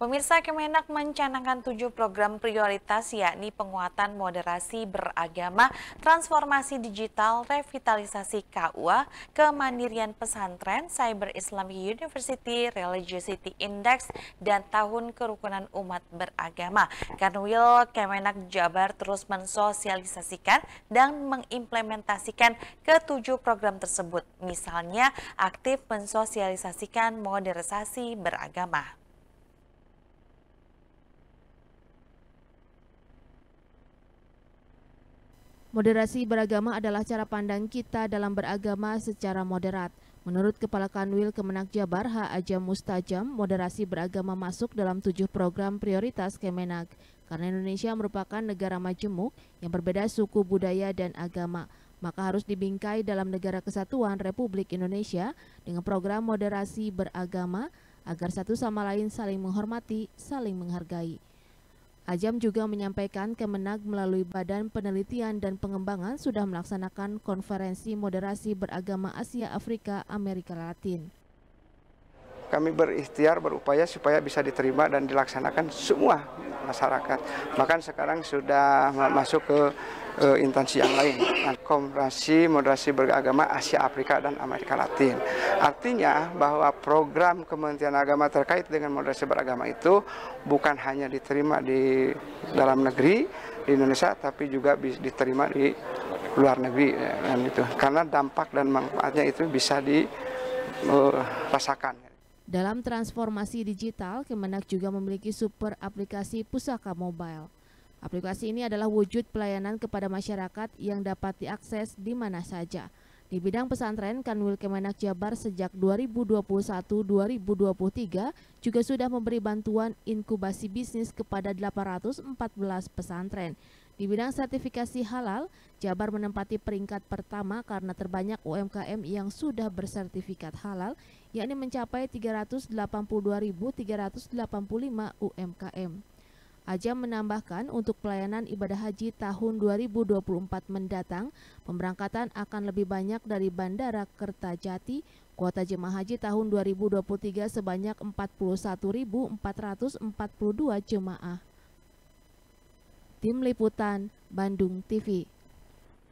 Pemirsa Kemenak mencanangkan tujuh program prioritas yakni penguatan moderasi beragama, transformasi digital, revitalisasi KUA, kemandirian pesantren, Cyber Islam University, Religiosity Index, dan Tahun Kerukunan Umat Beragama. Kanwil Kemenak Jabar terus mensosialisasikan dan mengimplementasikan ketujuh program tersebut, misalnya aktif mensosialisasikan moderasi beragama. Moderasi beragama adalah cara pandang kita dalam beragama secara moderat. Menurut Kepala Kanwil Kemenak Jabar H. Ajam Mustajam, moderasi beragama masuk dalam tujuh program prioritas Kemenak. Karena Indonesia merupakan negara majemuk yang berbeda suku, budaya, dan agama, maka harus dibingkai dalam negara kesatuan Republik Indonesia dengan program moderasi beragama agar satu sama lain saling menghormati, saling menghargai. Ajam juga menyampaikan Kemenag melalui Badan Penelitian dan Pengembangan sudah melaksanakan konferensi moderasi beragama Asia Afrika Amerika Latin kami berikhtiar berupaya supaya bisa diterima dan dilaksanakan semua masyarakat. Bahkan sekarang sudah masuk ke e, intansi yang lain. Nah, Moderasi Beragama Asia Afrika dan Amerika Latin. Artinya bahwa program Kementerian Agama terkait dengan moderasi beragama itu bukan hanya diterima di dalam negeri di Indonesia tapi juga diterima di luar negeri ya, dan itu karena dampak dan manfaatnya itu bisa dirasakan. Eh, dalam transformasi digital, Kemenak juga memiliki super aplikasi Pusaka Mobile. Aplikasi ini adalah wujud pelayanan kepada masyarakat yang dapat diakses di mana saja. Di bidang pesantren, Kanwil Kemenak Jabar sejak 2021-2023 juga sudah memberi bantuan inkubasi bisnis kepada 814 pesantren. Di bidang sertifikasi halal, Jabar menempati peringkat pertama karena terbanyak UMKM yang sudah bersertifikat halal, yakni mencapai 382.385 UMKM. Ajam menambahkan untuk pelayanan ibadah haji tahun 2024 mendatang, pemberangkatan akan lebih banyak dari Bandara Kertajati, kuota jemaah haji tahun 2023 sebanyak 41.442 jemaah. Tim Liputan Bandung TV